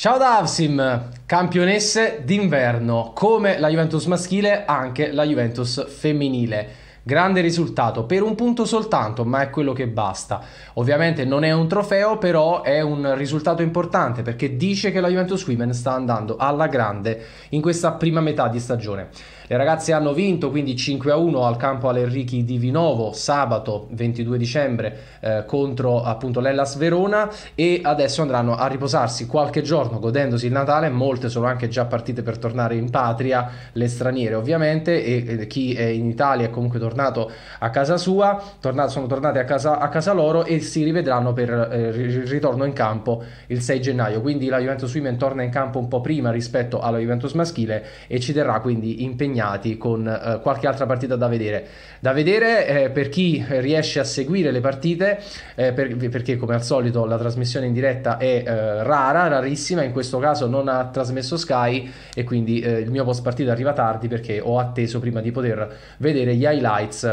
Ciao da Avsim, campionesse d'inverno, come la Juventus maschile anche la Juventus femminile. Grande risultato per un punto soltanto, ma è quello che basta. Ovviamente non è un trofeo, però è un risultato importante perché dice che la Juventus Women sta andando alla grande in questa prima metà di stagione. Le ragazze hanno vinto quindi 5 a 1 al campo Alerrichi di Vinovo sabato 22 dicembre eh, contro appunto l'Ellas Verona e adesso andranno a riposarsi qualche giorno godendosi il Natale, molte sono anche già partite per tornare in patria, le straniere ovviamente e, e chi è in Italia è comunque tornato tornato a casa sua, tornato, sono tornati a casa, a casa, loro e si rivedranno per eh, il ritorno in campo il 6 gennaio. Quindi la Juventus Women torna in campo un po' prima rispetto alla Juventus maschile e ci terrà quindi impegnati con eh, qualche altra partita da vedere. Da vedere eh, per chi riesce a seguire le partite, eh, per, perché come al solito la trasmissione in diretta è eh, rara, rarissima, in questo caso non ha trasmesso Sky e quindi eh, il mio post partita arriva tardi perché ho atteso prima di poter vedere gli highlight highlights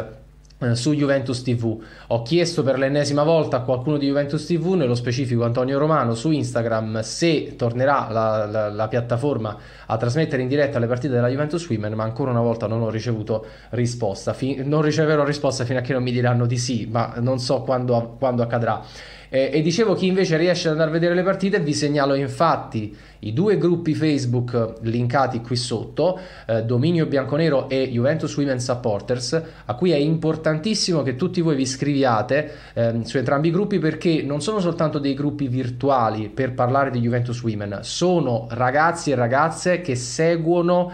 eh, su Juventus TV. Ho chiesto per l'ennesima volta a qualcuno di Juventus TV, nello specifico Antonio Romano, su Instagram se tornerà la, la, la, piattaforma a trasmettere in diretta le partite della Juventus Women, ma ancora una volta non ho ricevuto risposta. Fin- non riceverò risposta fino a che non mi diranno di sì, ma non so quando, quando accadrà. Eh, e dicevo chi invece riesce ad andare a vedere le partite, vi segnalo infatti i due gruppi Facebook linkati qui sotto, eh, Dominio Bianconero e Juventus Women Supporters, a cui è importantissimo che tutti voi vi iscriviate eh, su entrambi i gruppi perché non sono soltanto dei gruppi virtuali per parlare di Juventus Women, sono ragazzi e ragazze che seguono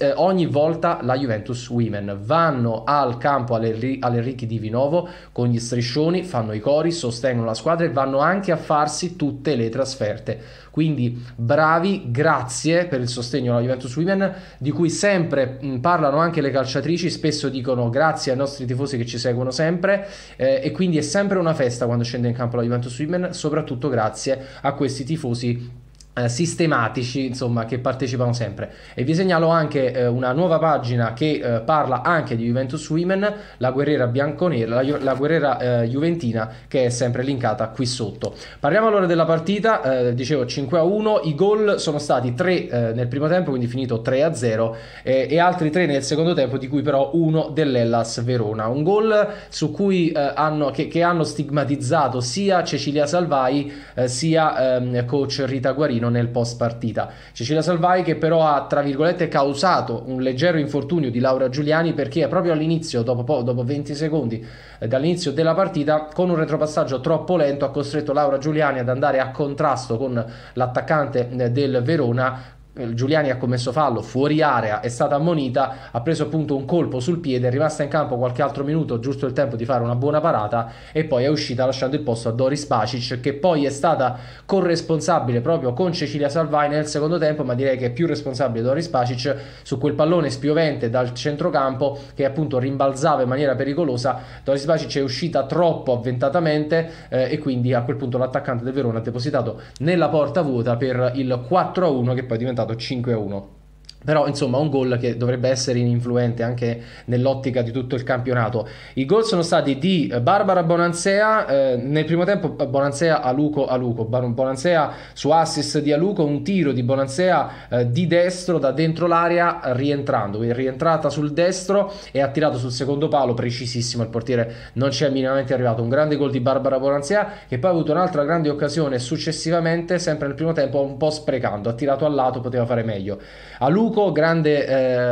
eh, ogni volta la Juventus Women, vanno al campo alle, alle Ricchi di Vinovo con gli striscioni, fanno i cori, sostengono la squadra squadre vanno anche a farsi tutte le trasferte. Quindi bravi, grazie per il sostegno alla Juventus Women, di cui sempre mh, mm, parlano anche le calciatrici, spesso dicono grazie ai nostri tifosi che ci seguono sempre eh, e quindi è sempre una festa quando scende in campo la Juventus Women, soprattutto grazie a questi tifosi eh, sistematici insomma che partecipano sempre e vi segnalo anche eh, una nuova pagina che eh, parla anche di Juventus Women la guerriera bianconera la, la guerriera eh, juventina che è sempre linkata qui sotto parliamo allora della partita eh, dicevo 5 a 1 i gol sono stati 3 eh, nel primo tempo quindi finito 3 a 0 e altri 3 nel secondo tempo di cui però uno dell'Ellas Verona un gol su cui hanno che, che, hanno stigmatizzato sia Cecilia Salvai sia ehm, coach Rita Guarino almeno nel post partita. Cecilia Salvai che però ha, tra virgolette, causato un leggero infortunio di Laura Giuliani perché proprio all'inizio, dopo, dopo 20 secondi eh, dall'inizio della partita, con un retropassaggio troppo lento ha costretto Laura Giuliani ad andare a contrasto con l'attaccante eh, del Verona eh, Giuliani ha commesso fallo fuori area, è stata ammonita, ha preso appunto un colpo sul piede, è rimasta in campo qualche altro minuto, giusto il tempo di fare una buona parata e poi è uscita lasciando il posto a Doris Pacic che poi è stata corresponsabile proprio con Cecilia Salvai nel secondo tempo, ma direi che è più responsabile Doris Pacic su quel pallone spiovente dal centrocampo che appunto rimbalzava in maniera pericolosa. Doris Pacic è uscita troppo avventatamente eh, e quindi a quel punto l'attaccante del Verona ha depositato nella porta vuota per il 4-1 che poi è diventato stato 5 a 1. Però insomma un gol che dovrebbe essere ininfluente anche nell'ottica di tutto il campionato. I gol sono stati di eh, Barbara Bonanzea, eh, nel primo tempo eh, a Luco, a Luco, Bonanzea su assist di Aluco, un tiro di Bonanzea eh, di destro da dentro l'area rientrando, quindi rientrata sul destro e ha tirato sul secondo palo precisissimo, il portiere non ci è minimamente arrivato. Un grande gol di Barbara Bonanzea che poi ha avuto un'altra grande occasione successivamente, sempre nel primo tempo un po' sprecando, ha tirato al lato, poteva fare meglio. Aluco Luco, grande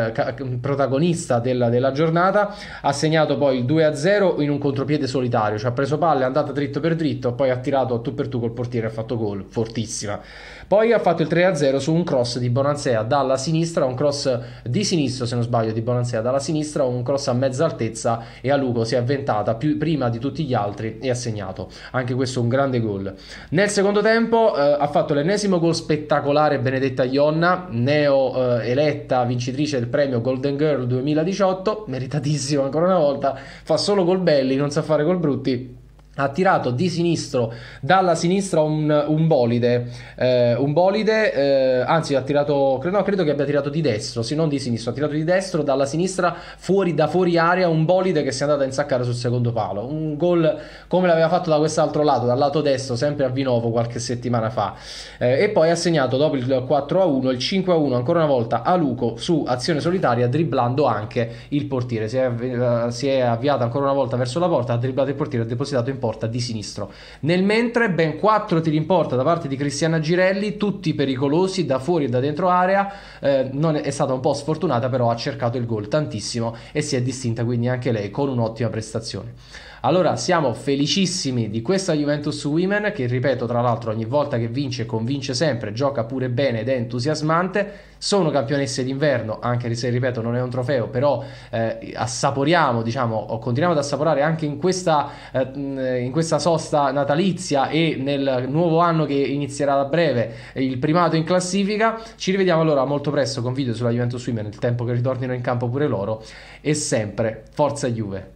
eh, protagonista della, della, giornata, ha segnato poi il 2-0 in un contropiede solitario, cioè ha preso palle, è andata dritto per dritto, poi ha tirato tu per tu col portiere e ha fatto gol, fortissima. Poi ha fatto il 3-0 su un cross di Bonanzea dalla sinistra, un cross di sinistro se non sbaglio di Bonanzea dalla sinistra, un cross a mezza altezza e a Lugo si è avventata più, prima di tutti gli altri e ha segnato. Anche questo un grande gol. Nel secondo tempo eh, ha fatto l'ennesimo gol spettacolare Benedetta Ionna, neo eh, eletta vincitrice del premio Golden Girl 2018, meritatissimo ancora una volta, fa solo gol belli, non sa fare gol brutti ha tirato di sinistro dalla sinistra un, un bolide, eh, un bolide eh, anzi ha tirato, no, credo che abbia tirato di destro, sì non di sinistro, ha tirato di destro dalla sinistra fuori, da fuori area un bolide che si è andato a insaccare sul secondo palo, un gol come l'aveva fatto da quest'altro lato, dal lato destro sempre a Vinovo qualche settimana fa eh, e poi ha segnato dopo il 4-1 il 5-1 ancora una volta a Luco su azione solitaria dribblando anche il portiere, si è, eh, si è avviato ancora una volta verso la porta, ha dribblato il portiere e ha depositato in porta porta di sinistro. Nel mentre ben 4 tiri in porta da parte di Cristiana Girelli, tutti pericolosi da fuori e da dentro area, eh, non è stata un po' sfortunata però ha cercato il gol tantissimo e si è distinta quindi anche lei con un'ottima prestazione. Allora siamo felicissimi di questa Juventus Women che ripeto tra l'altro ogni volta che vince convince sempre, gioca pure bene ed è entusiasmante. Sono campionesse d'inverno, anche se ripeto non è un trofeo, però eh, assaporiamo, diciamo, continuiamo ad assaporare anche in questa, eh, in questa sosta natalizia e nel nuovo anno che inizierà da breve eh, il primato in classifica. Ci rivediamo allora molto presto con video sulla Juventus Women, il tempo che ritornino in campo pure loro e sempre forza Juve.